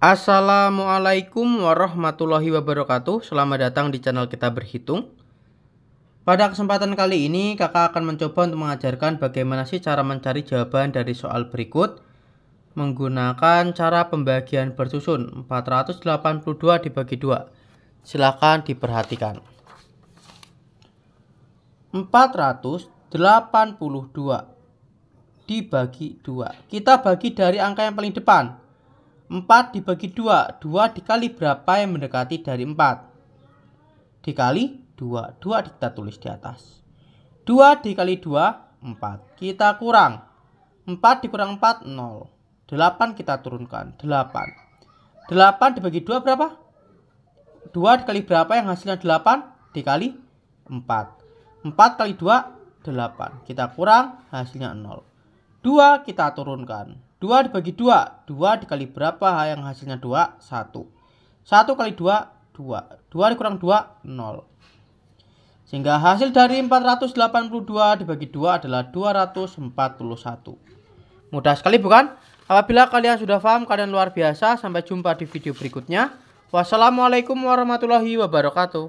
Assalamualaikum warahmatullahi wabarakatuh Selamat datang di channel kita berhitung Pada kesempatan kali ini kakak akan mencoba untuk mengajarkan bagaimana sih cara mencari jawaban dari soal berikut Menggunakan cara pembagian bersusun 482 dibagi 2 Silahkan diperhatikan 482 dibagi 2 Kita bagi dari angka yang paling depan 4 dibagi 2, 2 dikali berapa yang mendekati dari 4? Dikali 2, 2 kita tulis di atas. 2 dikali 2, 4. Kita kurang. 4 dikurang 4, 0. 8 kita turunkan, 8. 8 dibagi 2 berapa? 2 dikali berapa yang hasilnya 8? Dikali 4. 4 kali 2, 8. Kita kurang, hasilnya 0. 2 kita turunkan, 2 dibagi 2. 2 dikali berapa yang hasilnya 2? 1. 1 kali 2, 2. 2 dikurang 2, 0. Sehingga hasil dari 482 dibagi 2 adalah 241. Mudah sekali bukan? Apabila kalian sudah paham, kalian luar biasa. Sampai jumpa di video berikutnya. Wassalamualaikum warahmatullahi wabarakatuh.